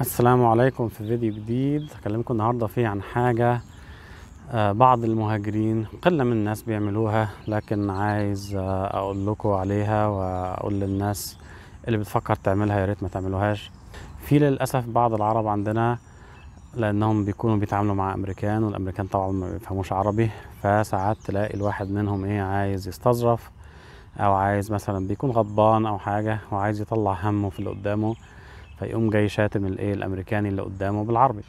السلام عليكم في فيديو جديد هكلمكم النهاردة فيه عن حاجة آه، بعض المهاجرين قلة من الناس بيعملوها لكن عايز آه، اقول لكم عليها واقول للناس اللي بتفكر تعملها يا ريت ما تعملوهاش في للأسف بعض العرب عندنا لأنهم بيكونوا بيتعاملوا مع أمريكان والأمريكان طبعا ما بيفهموش عربي فساعات تلاقي الواحد منهم إيه عايز يستظرف أو عايز مثلا بيكون غضبان أو حاجة وعايز يطلع همه في اللي قدامه فيقوم جاي شاتم الايه الامريكاني اللي قدامه بالعربي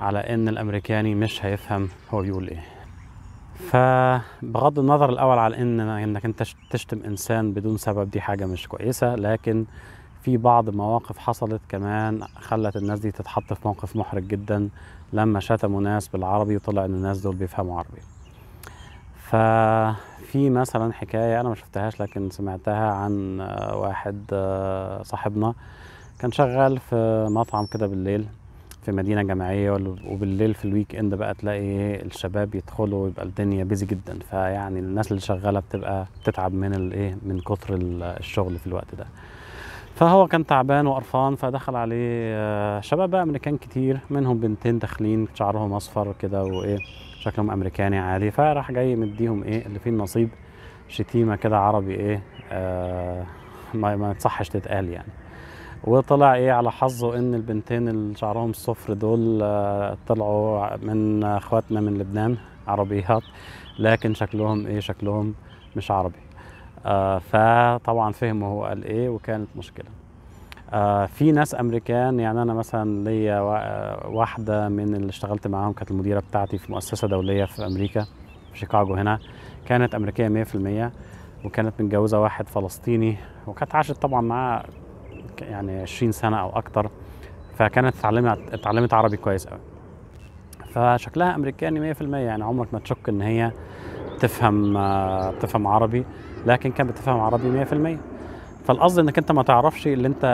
على ان الامريكاني مش هيفهم هو بيقول ايه فبغض النظر الاول على ان انك انت تشتم انسان بدون سبب دي حاجه مش كويسه لكن في بعض مواقف حصلت كمان خلت الناس دي تتحط في موقف محرج جدا لما شتموا ناس بالعربي وطلع ان الناس دول بيفهموا عربي ففي مثلا حكايه انا ما شفتهاش لكن سمعتها عن واحد آه، صاحبنا كان شغال في مطعم كده بالليل في مدينه جامعيه وبالليل في الويك اند بقى تلاقي الشباب يدخلوا ويبقى الدنيا بيزي جدا فيعني الناس اللي شغاله بتبقى بتتعب من الايه من كثر الشغل في الوقت ده فهو كان تعبان وقرفان فدخل عليه آه، شباب بقى امريكان كتير منهم بنتين داخلين شعرهم اصفر كده وايه شكلهم امريكاني عادي فراح جاي مديهم ايه اللي فيه النصيب شتيمه كده عربي ايه آه ما تصحش تتقال يعني وطلع ايه على حظه ان البنتين اللي شعرهم صفر دول آه، طلعوا من اخواتنا من لبنان عربيات لكن شكلهم ايه شكلهم مش عربي آه، فطبعا فهم هو قال ايه وكانت مشكله آه، في ناس امريكان يعني انا مثلا ليا واحده من اللي اشتغلت معاهم كانت المديره بتاعتي في مؤسسه دوليه في امريكا في شيكاغو هنا كانت امريكيه 100% وكانت متجوزه واحد فلسطيني وكانت عاشت طبعا معاه يعني 20 سنه او اكتر فكانت اتعلمت اتعلمت عربي كويس قوي فشكلها امريكاني 100% يعني عمرك ما تشك ان هي تفهم بتفهم عربي لكن كانت بتفهم عربي 100% فالقصد انك انت ما تعرفش اللي انت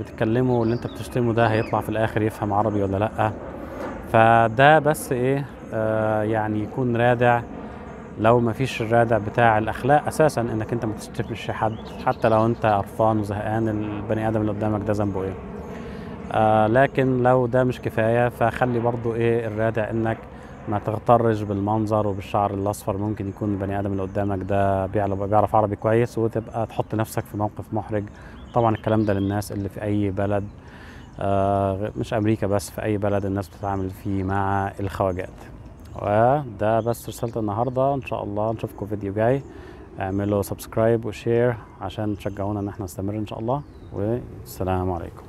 بتتكلمه واللي انت بتشتمه ده هيطلع في الاخر يفهم عربي ولا لا فده بس ايه آه يعني يكون رادع لو ما فيش الرادع بتاع الاخلاق اساسا انك انت ما تشتمش حد حتى لو انت قرفان وزهقان البني ادم اللي قدامك ده ذنبه ايه آه لكن لو ده مش كفايه فخلي برضو ايه الرادع انك ما تغترش بالمنظر وبالشعر الاصفر ممكن يكون البني ادم اللي قدامك ده بيعرف عربي كويس وتبقى تحط نفسك في موقف محرج طبعا الكلام ده للناس اللي في اي بلد آه مش امريكا بس في اي بلد الناس بتتعامل فيه مع الخواجات وده بس رسالة النهاردة ان شاء الله نشوفكم فيديو جاي اعملوا سبسكرايب وشير عشان تشجعونا ان احنا نستمر ان شاء الله والسلام عليكم